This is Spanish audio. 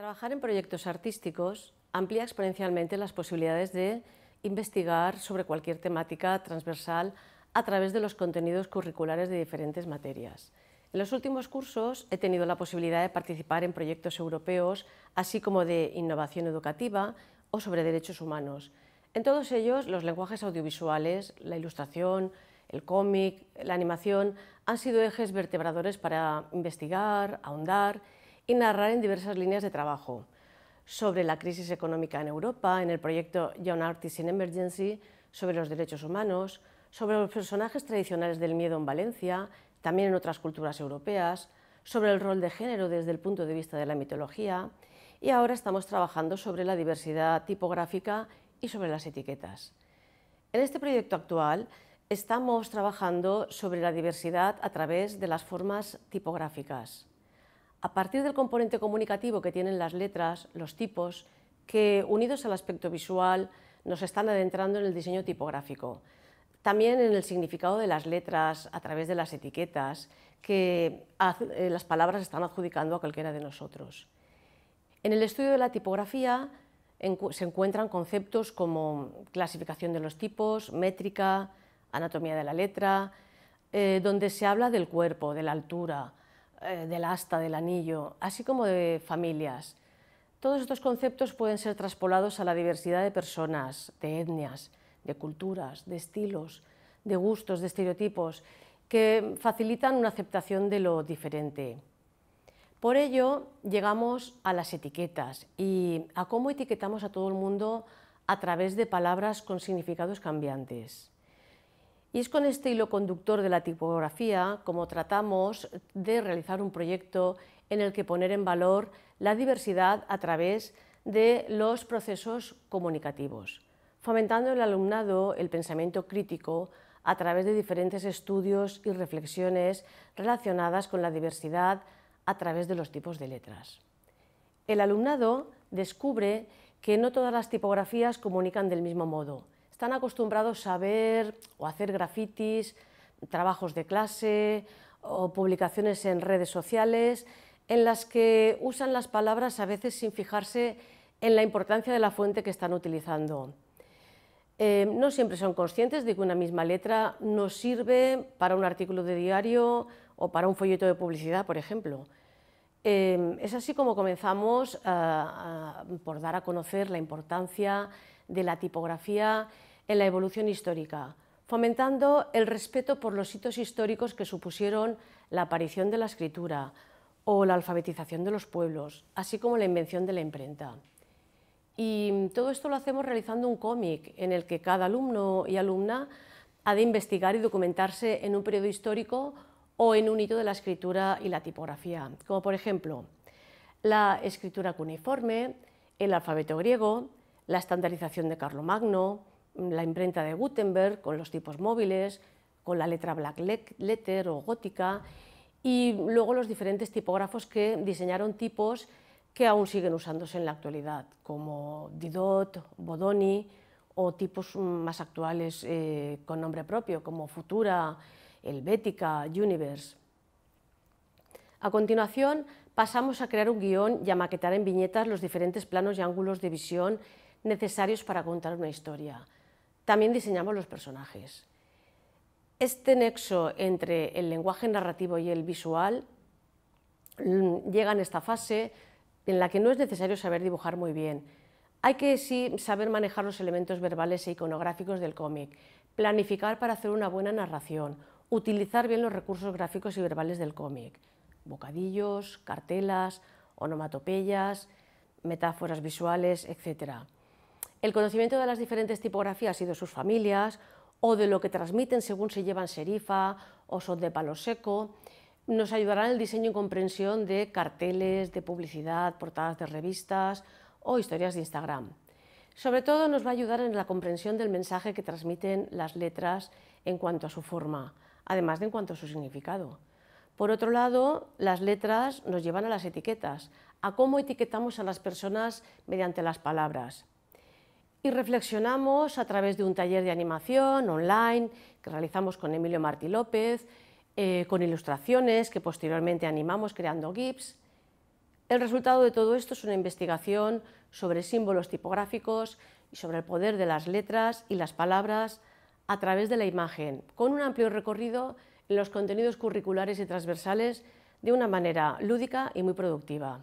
Trabajar en proyectos artísticos amplía exponencialmente las posibilidades de investigar sobre cualquier temática transversal a través de los contenidos curriculares de diferentes materias. En los últimos cursos he tenido la posibilidad de participar en proyectos europeos, así como de innovación educativa o sobre derechos humanos. En todos ellos, los lenguajes audiovisuales, la ilustración, el cómic, la animación, han sido ejes vertebradores para investigar, ahondar y narrar en diversas líneas de trabajo. Sobre la crisis económica en Europa, en el proyecto Young Artists in Emergency, sobre los derechos humanos, sobre los personajes tradicionales del miedo en Valencia, también en otras culturas europeas, sobre el rol de género desde el punto de vista de la mitología y ahora estamos trabajando sobre la diversidad tipográfica y sobre las etiquetas. En este proyecto actual estamos trabajando sobre la diversidad a través de las formas tipográficas a partir del componente comunicativo que tienen las letras, los tipos, que unidos al aspecto visual nos están adentrando en el diseño tipográfico. También en el significado de las letras a través de las etiquetas que eh, las palabras están adjudicando a cualquiera de nosotros. En el estudio de la tipografía se encuentran conceptos como clasificación de los tipos, métrica, anatomía de la letra, eh, donde se habla del cuerpo, de la altura, eh, del asta, del anillo, así como de familias. Todos estos conceptos pueden ser traspolados a la diversidad de personas, de etnias, de culturas, de estilos, de gustos, de estereotipos, que facilitan una aceptación de lo diferente. Por ello, llegamos a las etiquetas y a cómo etiquetamos a todo el mundo a través de palabras con significados cambiantes. Y es con este hilo conductor de la tipografía como tratamos de realizar un proyecto en el que poner en valor la diversidad a través de los procesos comunicativos, fomentando el alumnado el pensamiento crítico a través de diferentes estudios y reflexiones relacionadas con la diversidad a través de los tipos de letras. El alumnado descubre que no todas las tipografías comunican del mismo modo están acostumbrados a ver o hacer grafitis, trabajos de clase o publicaciones en redes sociales en las que usan las palabras a veces sin fijarse en la importancia de la fuente que están utilizando. Eh, no siempre son conscientes de que una misma letra nos sirve para un artículo de diario o para un folleto de publicidad, por ejemplo. Eh, es así como comenzamos por dar a conocer la importancia de la tipografía en la evolución histórica, fomentando el respeto por los hitos históricos que supusieron la aparición de la escritura o la alfabetización de los pueblos, así como la invención de la imprenta. Y todo esto lo hacemos realizando un cómic en el que cada alumno y alumna ha de investigar y documentarse en un periodo histórico o en un hito de la escritura y la tipografía, como por ejemplo la escritura cuneiforme, el alfabeto griego, la estandarización de Carlomagno, la imprenta de Gutenberg, con los tipos móviles, con la letra black letter o gótica, y luego los diferentes tipógrafos que diseñaron tipos que aún siguen usándose en la actualidad, como Didot, Bodoni o tipos más actuales eh, con nombre propio, como Futura, Helvética, Universe. A continuación, pasamos a crear un guión y a maquetar en viñetas los diferentes planos y ángulos de visión necesarios para contar una historia también diseñamos los personajes. Este nexo entre el lenguaje narrativo y el visual mm, llega en esta fase en la que no es necesario saber dibujar muy bien. Hay que sí saber manejar los elementos verbales e iconográficos del cómic, planificar para hacer una buena narración, utilizar bien los recursos gráficos y verbales del cómic, bocadillos, cartelas, onomatopeyas, metáforas visuales, etc. El conocimiento de las diferentes tipografías y de sus familias, o de lo que transmiten según se llevan serifa o son de palo seco, nos ayudará en el diseño y comprensión de carteles, de publicidad, portadas de revistas o historias de Instagram. Sobre todo nos va a ayudar en la comprensión del mensaje que transmiten las letras en cuanto a su forma, además de en cuanto a su significado. Por otro lado, las letras nos llevan a las etiquetas, a cómo etiquetamos a las personas mediante las palabras y reflexionamos a través de un taller de animación online que realizamos con Emilio Martí López, eh, con ilustraciones que posteriormente animamos creando GIFs. El resultado de todo esto es una investigación sobre símbolos tipográficos y sobre el poder de las letras y las palabras a través de la imagen, con un amplio recorrido en los contenidos curriculares y transversales de una manera lúdica y muy productiva.